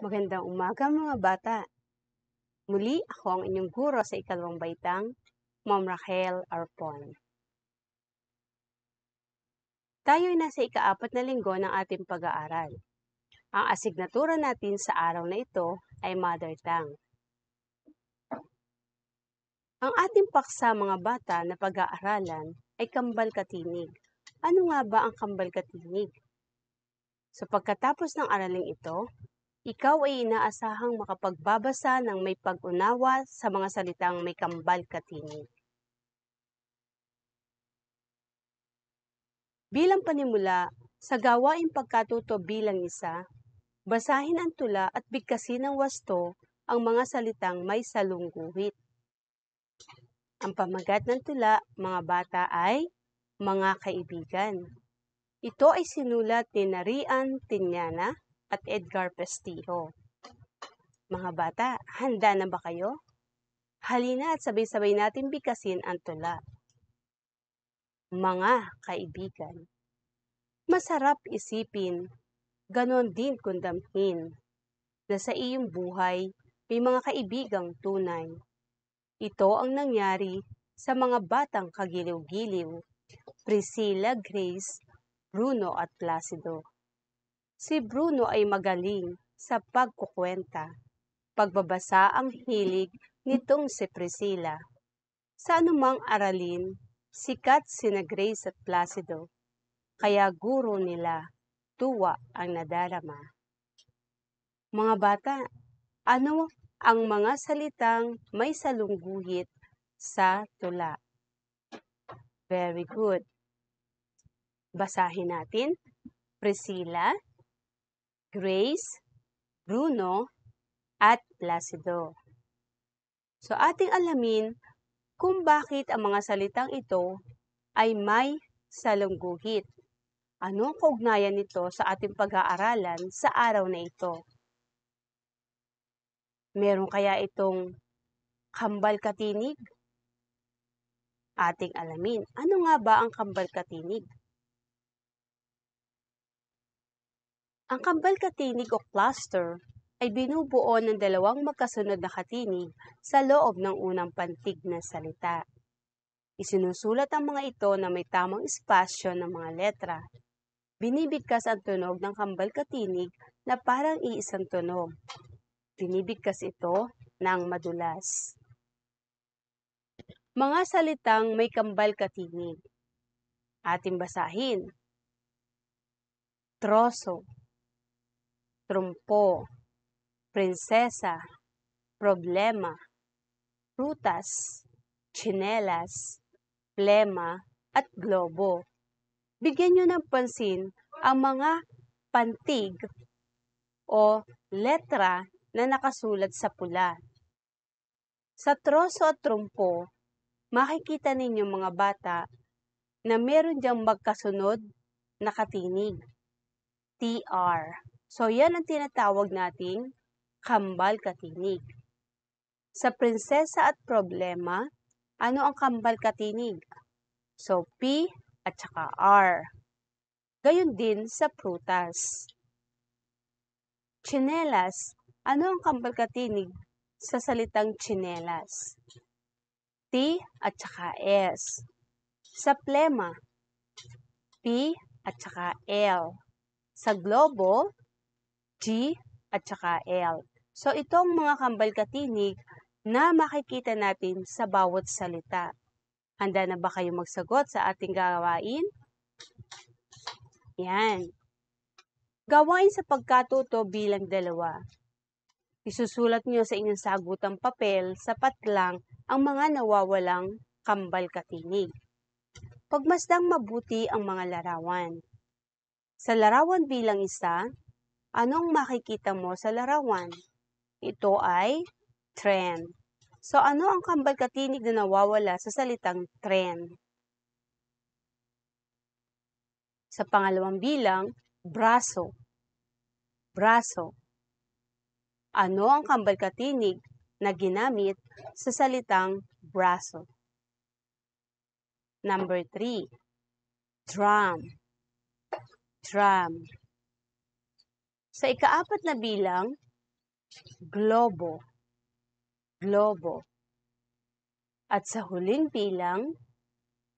Magandang umaga mga bata. Muli ako ang inyong guro sa ikalawang baitang, Ma'am Rachel Arpon. Tayo ay nasa ikaapat na linggo ng ating pag-aaral. Ang asignatura natin sa araw na ito ay Mother Tongue. Ang ating paksa mga bata na pag-aaralan ay kambal katinig. Ano nga ba ang kambal katinig? So pagkatapos ng araling ito, ikaw ay inaasahang makapagbabasa ng may pag-unawa sa mga salitang may kambal katinig. Bilang panimula, sa gawain pagkatuto bilang isa, basahin ang tula at bigkasin ng wasto ang mga salitang may salungguhit. Ang pamagat ng tula, mga bata ay mga kaibigan. Ito ay sinulat ni Narian Tinyana, at Edgar Pestijo. Mga bata, handa na ba kayo? Halina at sabay-sabay natin bigkasin ang tula. Mga kaibigan, masarap isipin, ganon din kung damhin, na sa iyong buhay may mga kaibigang tunay. Ito ang nangyari sa mga batang kagiliw-giliw, Priscilla Grace, Bruno at Placido. Si Bruno ay magaling sa pagkukwenta. Pagbabasa ang hilig nitong si Priscilla. Sa anumang aralin, sikat sina Grace at Placido. Kaya guro nila, tuwa ang nadarama. Mga bata, ano ang mga salitang may salungguhit sa tula? Very good. Basahin natin. Priscilla, Grace, Bruno, at Placido. So ating alamin kung bakit ang mga salitang ito ay may salungguhit. Anong kaugnayan nito sa ating pag-aaralan sa araw na ito? Meron kaya itong kambal katinig? Ating alamin, ano nga ba ang kambal katinig? Ang kambal katinig o cluster ay binubuo ng dalawang magkasunod na katinig sa loob ng unang pantig ng salita. Isinusulat ang mga ito na may tamang espasyo ng mga letra. Binibigkas ang tunog ng kambal katinig na parang iisang tunog. Binibigkas ito ng madulas. Mga salitang may kambal katinig. Ating basahin. Troso trumpo, prinsesa, problema, prutas, chinelas, plema, at globo. Bigyan nyo ng pansin ang mga pantig o letra na nakasulat sa pula. Sa troso at trumpo, makikita ninyo mga bata na meron diyang magkasunod na katinig. TR So, yan ang tinatawag nating kambal katinig. Sa prinsesa at problema, ano ang kambal katinig? So, P at saka R. Gayon din sa prutas. Chinelas, ano ang kambal katinig sa salitang chinelas? T at saka S. Sa plema, P at saka L. Sa globo, T, at saka L. So, itong mga kambal katinig na makikita natin sa bawat salita. Handa na ba kayo magsagot sa ating gawain? Yan. Gawain sa pagkatuto bilang dalawa. Isusulat nyo sa inyong sagutang papel sa patlang ang mga nawawalang kambal katinig. Pagmasdang mabuti ang mga larawan. Sa larawan bilang isa, Anong makikita mo sa larawan? Ito ay trend. So, ano ang kambal katinig na nawawala sa salitang trend? Sa pangalawang bilang, braso. Braso. Ano ang kambal katinig na ginamit sa salitang braso? Number 3, drum. Drum. Sa ikaapat na bilang, globo. Globo. At sa huling bilang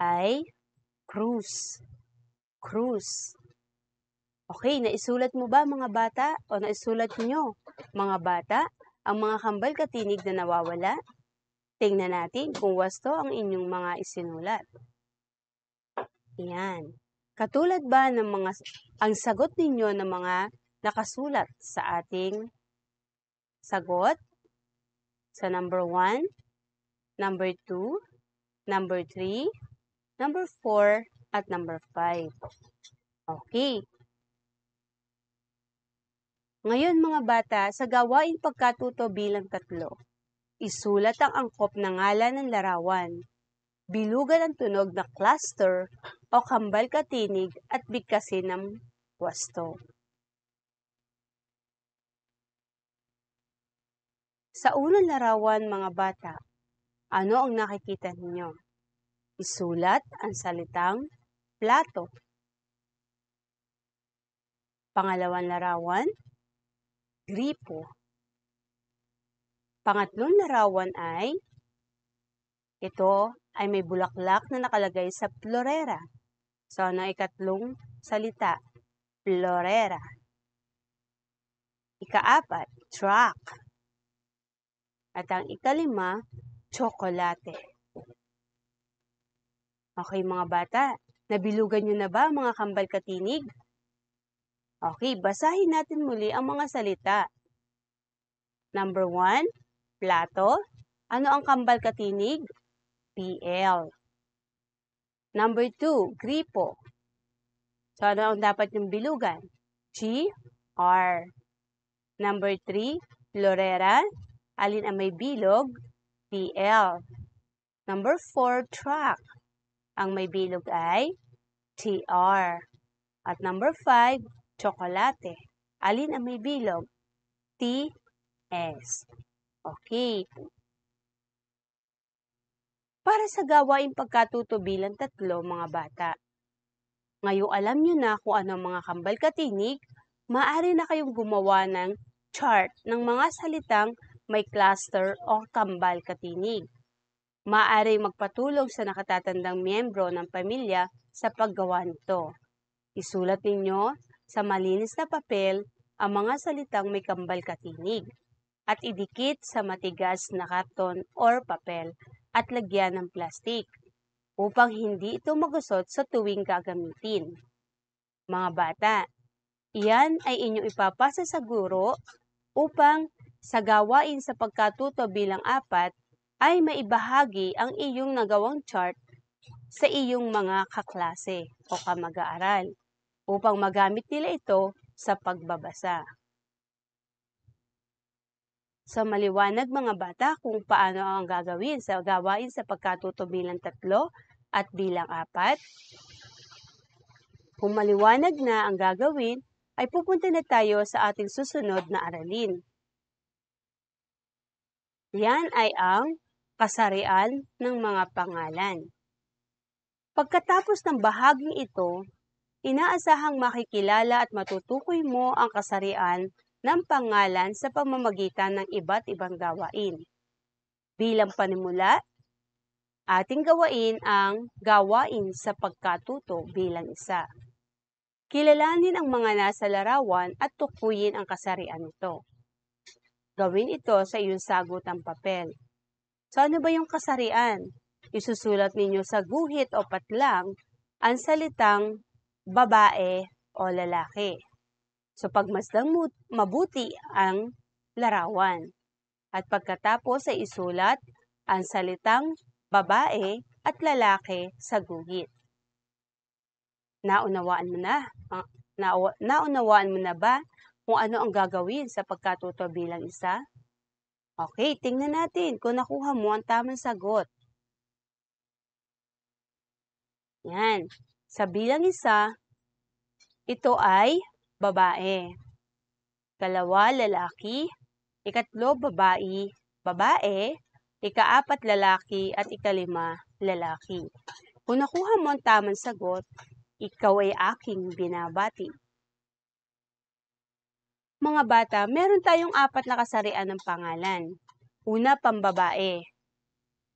ay cruise. Cruise. Okay, naisulat mo ba mga bata o naisulat nyo mga bata ang mga kambal katinig na nawawala? Tingnan natin kung wasto ang inyong mga isinulat. Yan. Katulad ba ng mga ang sagot ninyo ng mga nakasulat sa ating sagot sa number 1, number 2, number 3, number 4, at number 5. Okay. Ngayon mga bata, sa gawain pagkatuto bilang tatlo, isulat ang angkop na ngalan ng larawan, bilugan ang tunog na cluster o kambal katinig at bigkasin ng wasto. Sa unang larawan, mga bata, ano ang nakikita ninyo? Isulat ang salitang plato. Pangalawang larawan, gripo. Pangatlong larawan ay, ito ay may bulaklak na nakalagay sa florera. So, ano ikatlong salita? Florera. Ikaapat, truck. At ang ikalima, tsokolate. Okay mga bata, nabilugan nyo na ba mga kambal katinig? Okay, basahin natin muli ang mga salita. Number 1, plato. Ano ang kambal katinig? PL. Number 2, gripo. So ano ang dapat yung bilugan? GR. Number 3, florera. Alin ang may bilog? BL. Number 4, truck. Ang may bilog ay TR. At number 5, chocolate. Alin ang may bilog? TS. Okay. Para sa gawain pagkatuto bilang tatlo, mga bata. Ngayon alam nyo na kung ano ang mga kambal katinig, maaari na kayong gumawa ng chart ng mga salitang may cluster o kambal katinig. Maari magpatulong sa nakatatandang miyembro ng pamilya sa paggawa nito. Isulat ninyo sa malinis na papel ang mga salitang may kambal katinig at idikit sa matigas na karton or papel at lagyan ng plastik upang hindi ito magusot sa tuwing gagamitin. Mga bata, iyan ay inyong ipapasa sa guro upang sa gawain sa pagkatuto bilang apat ay maibahagi ang iyong nagawang chart sa iyong mga kaklase o kamag-aaral upang magamit nila ito sa pagbabasa. Sa so, maliwanag mga bata kung paano ang gagawin sa gawain sa pagkatuto bilang tatlo at bilang apat, kung maliwanag na ang gagawin, ay pupunta na tayo sa ating susunod na aralin. Yan ay ang kasarian ng mga pangalan. Pagkatapos ng bahaging ito, inaasahang makikilala at matutukoy mo ang kasarian ng pangalan sa pamamagitan ng iba't ibang gawain. Bilang panimula, ating gawain ang gawain sa pagkatuto bilang isa. Kilalanin ang mga nasa larawan at tukuyin ang kasarian nito. Gawin ito sa iyong sagotang papel. So ano ba yung kasarian? Isusulat ninyo sa guhit o patlang ang salitang babae o lalaki. So pagmasdang mabuti ang larawan. At pagkatapos ay isulat ang salitang babae at lalaki sa guhit. Naunawaan mo na? Ah, naunawaan mo na ba kung ano ang gagawin sa pagkatuto bilang isa? Okay, tingnan natin kung nakuha mo ang tamang sagot. Yan. Sa bilang isa, ito ay babae. Kalawa, lalaki. Ikatlo, babae. Babae. Ikaapat, lalaki. At ikalima, lalaki. Kung nakuha mo ang tamang sagot, ikaw ay aking binabati mga bata, meron tayong apat na kasarian ng pangalan. Una, pambabae.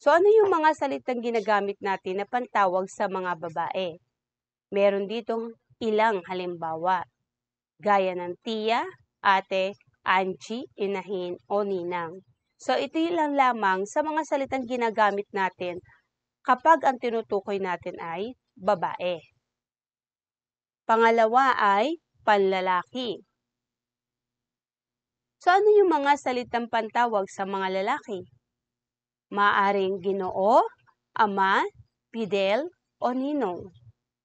So ano yung mga salitang ginagamit natin na pantawag sa mga babae? Meron ditong ilang halimbawa, gaya ng tiya, ate, anchi, inahin, o ninang. So ito lang lamang sa mga salitang ginagamit natin kapag ang tinutukoy natin ay babae. Pangalawa ay panlalaki. So ano yung mga salitang pantawag sa mga lalaki? Maaring ginoo, ama, pidel, o ninong.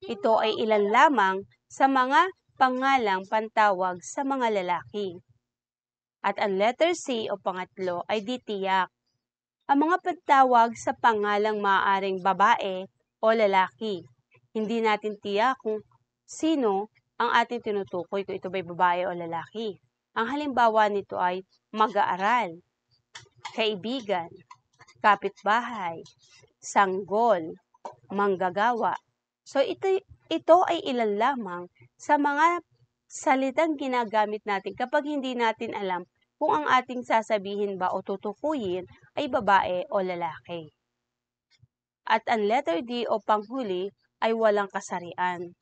Ito ay ilan lamang sa mga pangalang pantawag sa mga lalaki. At ang letter C o pangatlo ay ditiyak. Ang mga pantawag sa pangalang maaaring babae o lalaki. Hindi natin tiyak kung sino ang ating tinutukoy kung ito ba'y babae o lalaki. Ang halimbawa nito ay mag-aaral, kaibigan, kapitbahay, sanggol, manggagawa. So ito, ito ay ilan lamang sa mga salitang ginagamit natin kapag hindi natin alam kung ang ating sasabihin ba o tutukuyin ay babae o lalaki. At ang letter D o panghuli ay walang kasarian.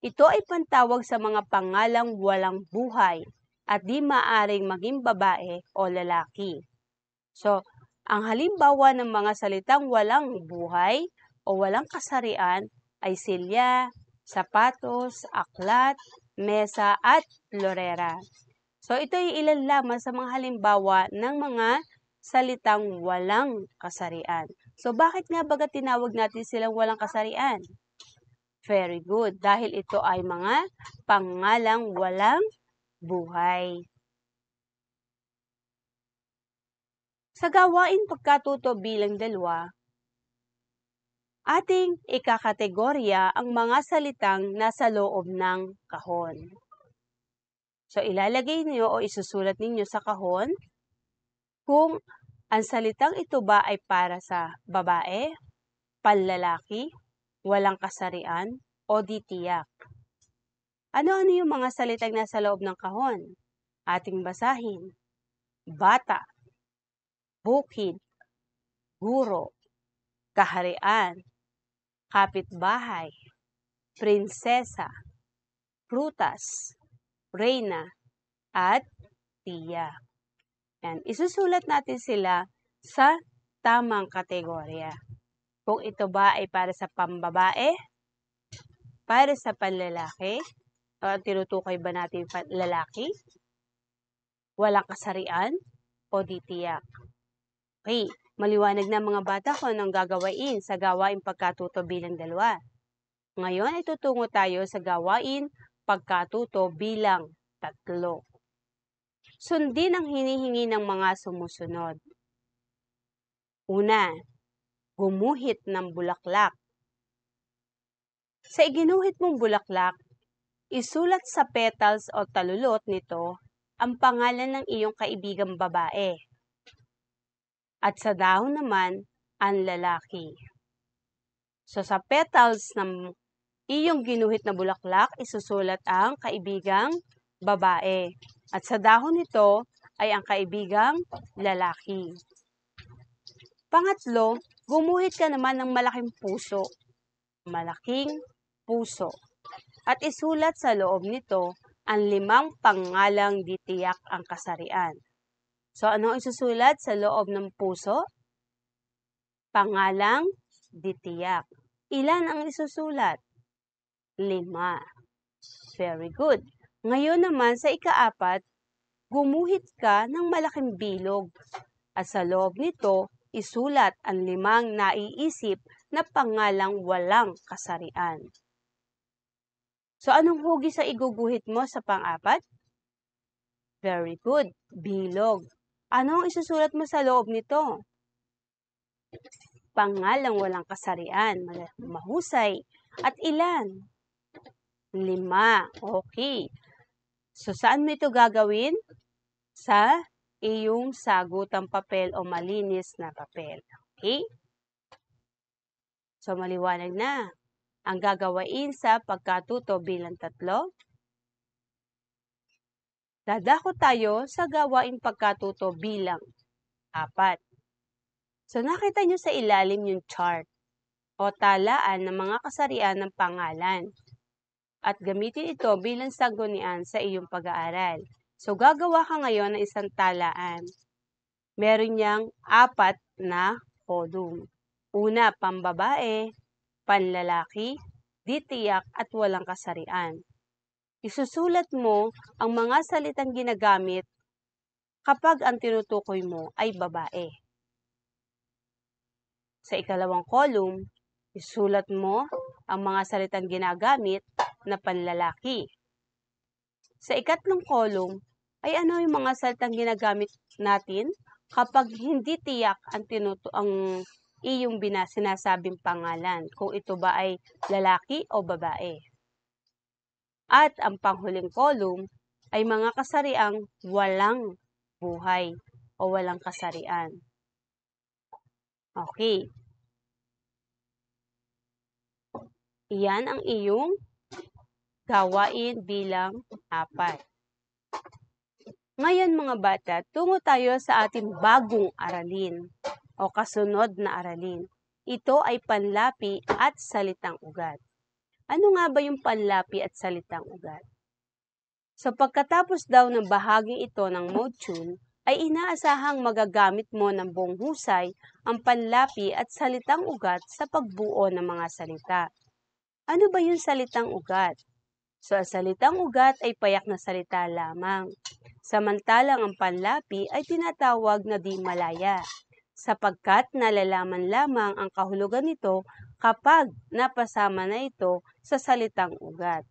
Ito ay pantawag sa mga pangalang walang buhay at di maaring maging babae o lalaki. So, ang halimbawa ng mga salitang walang buhay o walang kasarian ay silya, sapatos, aklat, mesa at lorera. So, ito ay ilan lamang sa mga halimbawa ng mga salitang walang kasarian. So, bakit nga baga tinawag natin silang walang kasarian? Very good. Dahil ito ay mga pangalang walang buhay. Sa gawain pagkatuto bilang dalawa, ating ikakategorya ang mga salitang nasa loob ng kahon. So, ilalagay niyo o isusulat ninyo sa kahon kung ang salitang ito ba ay para sa babae, panlalaki, walang kasarian, o di ano-ano yung mga salitang nasa loob ng kahon? Ating basahin. Bata, bukid, guro, kaharian, kapitbahay, prinsesa, prutas, reyna, at tiya. Yan. Isusulat natin sila sa tamang kategorya. Kung ito ba ay para sa pambabae, para sa panlalaki, uh, tinutukoy ba natin lalaki? Walang kasarian? O di Okay, maliwanag na mga bata kung anong gagawain sa gawain pagkatuto bilang dalawa. Ngayon ay tutungo tayo sa gawain pagkatuto bilang tatlo. Sundin ang hinihingi ng mga sumusunod. Una, gumuhit ng bulaklak. Sa iginuhit mong bulaklak, Isulat sa petals o talulot nito ang pangalan ng iyong kaibigang babae at sa dahon naman ang lalaki. So sa petals ng iyong ginuhit na bulaklak, isusulat ang kaibigang babae. At sa dahon nito ay ang kaibigang lalaki. Pangatlo, gumuhit ka naman ng malaking puso. Malaking puso at isulat sa loob nito ang limang pangalang ditiyak ang kasarian. So, ano ang isusulat sa loob ng puso? Pangalang ditiyak. Ilan ang isusulat? Lima. Very good. Ngayon naman sa ikaapat, gumuhit ka ng malaking bilog at sa loob nito isulat ang limang naiisip na pangalang walang kasarian. So, anong hugis sa iguguhit mo sa pang-apat? Very good. Bilog. Ano ang isusulat mo sa loob nito? Pangalang walang kasarian, mahusay. At ilan? Lima. Okay. So, saan mo ito gagawin? Sa iyong sagutang papel o malinis na papel. Okay? So, maliwanag na ang gagawain sa pagkatuto bilang tatlo? Dadako tayo sa gawain pagkatuto bilang apat. So nakita nyo sa ilalim yung chart o talaan ng mga kasarian ng pangalan at gamitin ito bilang sanggunian sa iyong pag-aaral. So, gagawa ka ngayon ng isang talaan. Meron niyang apat na column. Una, pambabae panlalaki, di tiyak at walang kasarian. Isusulat mo ang mga salitang ginagamit kapag ang tinutukoy mo ay babae. Sa ikalawang column, isulat mo ang mga salitang ginagamit na panlalaki. Sa ikatlong column, ay ano yung mga salitang ginagamit natin kapag hindi tiyak ang, tinuto ang iyong bina, sinasabing pangalan, kung ito ba ay lalaki o babae. At ang panghuling column ay mga kasariang walang buhay o walang kasarian. Okay. Iyan ang iyong gawain bilang apat. Ngayon mga bata, tungo tayo sa ating bagong aralin o kasunod na aralin. Ito ay panlapi at salitang ugat. Ano nga ba yung panlapi at salitang ugat? Sa so, pagkatapos daw ng bahaging ito ng module, ay inaasahang magagamit mo ng buong husay ang panlapi at salitang ugat sa pagbuo ng mga salita. Ano ba yung salitang ugat? So, ang salitang ugat ay payak na salita lamang. Samantalang ang panlapi ay tinatawag na di malaya sapagkat nalalaman lamang ang kahulugan nito kapag napasama na ito sa salitang ugat.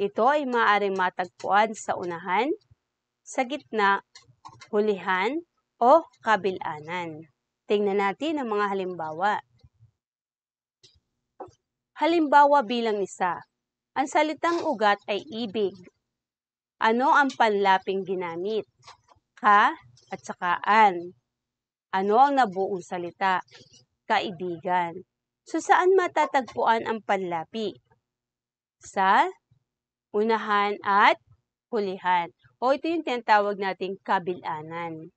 Ito ay maaaring matagpuan sa unahan, sa gitna, hulihan, o kabilanan. Tingnan natin ang mga halimbawa. Halimbawa bilang isa. Ang salitang ugat ay ibig. Ano ang panlaping ginamit? Ka at saka an. Ano ang nabuong salita? Kaibigan. So saan matatagpuan ang panlapi? Sa unahan at hulihan. O ito yung tinatawag nating kabilanan.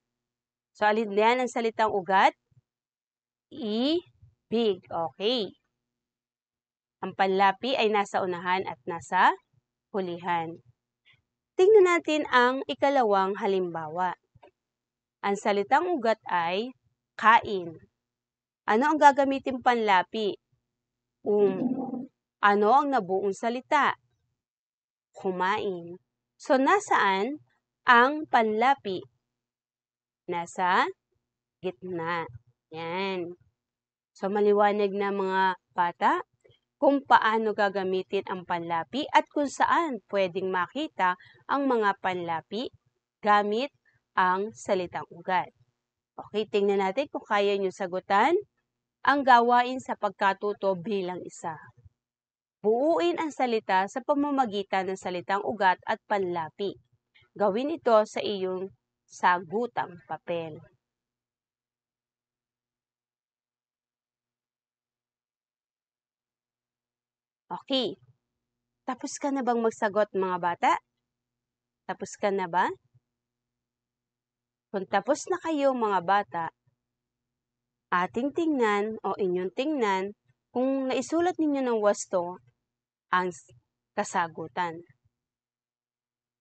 So alin na yan ang salitang ugat? Ibig. Okay. Ang panlapi ay nasa unahan at nasa hulihan. Tingnan natin ang ikalawang halimbawa. Ang salitang ugat ay kain. Ano ang gagamitin panlapi? Um. Ano ang nabuong salita? Kumain. So, nasaan ang panlapi? Nasa gitna. Yan. So, maliwanag na mga bata kung paano gagamitin ang panlapi at kung saan pwedeng makita ang mga panlapi gamit ang salitang ugat. Okay, tingnan natin kung kaya nyo sagutan ang gawain sa pagkatuto bilang isa. Buuin ang salita sa pamamagitan ng salitang ugat at panlapi. Gawin ito sa iyong sagutang papel. Okay. Tapos ka na bang magsagot mga bata? Tapos ka na ba? Kung tapos na kayo mga bata, ating tingnan o inyong tingnan kung naisulat ninyo ng wasto ang kasagutan.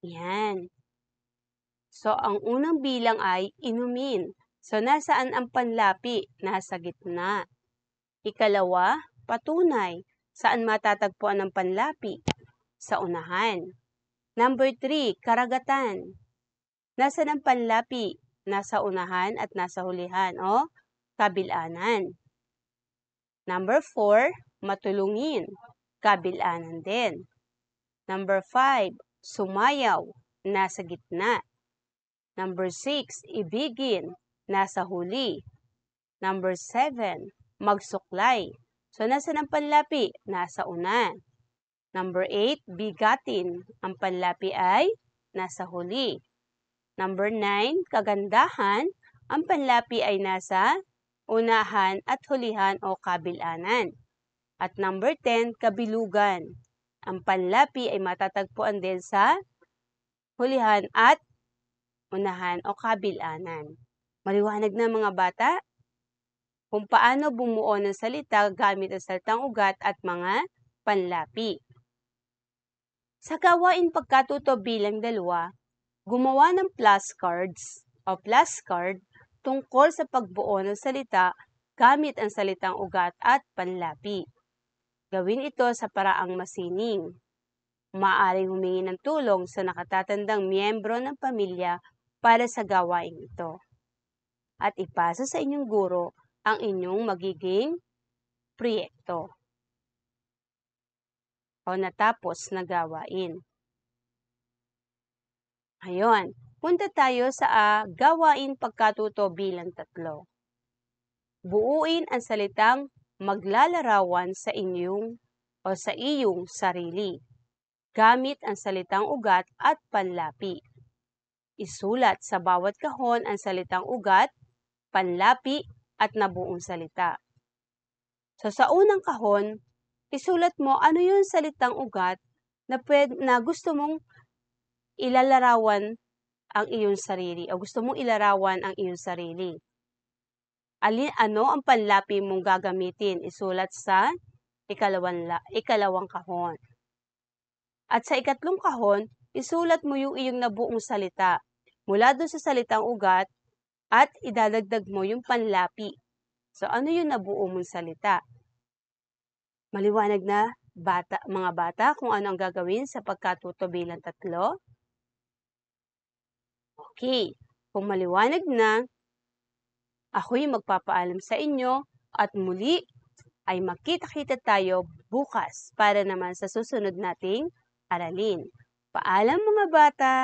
Yan. So, ang unang bilang ay inumin. So, nasaan ang panlapi? Nasa gitna. Ikalawa, patunay. Saan matatagpuan ang panlapi? Sa unahan. Number three, karagatan. Nasaan ang panlapi? nasa unahan at nasa hulihan o kabilanan. Number 4, matulungin, kabilanan din. Number 5, sumayaw, nasa gitna. Number 6, ibigin, nasa huli. Number 7, magsuklay. So, nasa ang panlapi? Nasa una. Number 8, bigatin. Ang panlapi ay nasa huli. Number 9, kagandahan. Ang panlapi ay nasa unahan at hulihan o kabilanan. At number 10, kabilugan. Ang panlapi ay matatagpuan din sa hulihan at unahan o kabilanan. Maliwanag na mga bata kung paano bumuo ng salita gamit ang salitang ugat at mga panlapi. Sa gawain pagkatuto bilang dalawa, gumawa ng flashcards o flashcard tungkol sa pagbuo ng salita gamit ang salitang ugat at panlapi. Gawin ito sa paraang masining. Maaring humingi ng tulong sa nakatatandang miyembro ng pamilya para sa gawain ito. At ipasa sa inyong guro ang inyong magiging proyekto o natapos na gawain. Ayun. Punta tayo sa A, ah, gawain pagkatuto bilang tatlo. Buuin ang salitang maglalarawan sa inyong o sa iyong sarili. Gamit ang salitang ugat at panlapi. Isulat sa bawat kahon ang salitang ugat, panlapi at nabuong salita. So sa unang kahon, isulat mo ano yung salitang ugat na, pwed, na gusto mong ilalarawan ang iyong sarili o gusto mong ilarawan ang iyong sarili. Alin, ano ang panlapi mong gagamitin? Isulat sa ikalawang, la, ikalawang kahon. At sa ikatlong kahon, isulat mo yung iyong nabuong salita mula doon sa salitang ugat at idadagdag mo yung panlapi. So, ano yung nabuo mong salita? Maliwanag na bata, mga bata kung ano ang gagawin sa pagkatuto bilang tatlo? lalaki. Kung maliwanag na, ako'y magpapaalam sa inyo at muli ay makita-kita tayo bukas para naman sa susunod nating aralin. Paalam mga bata!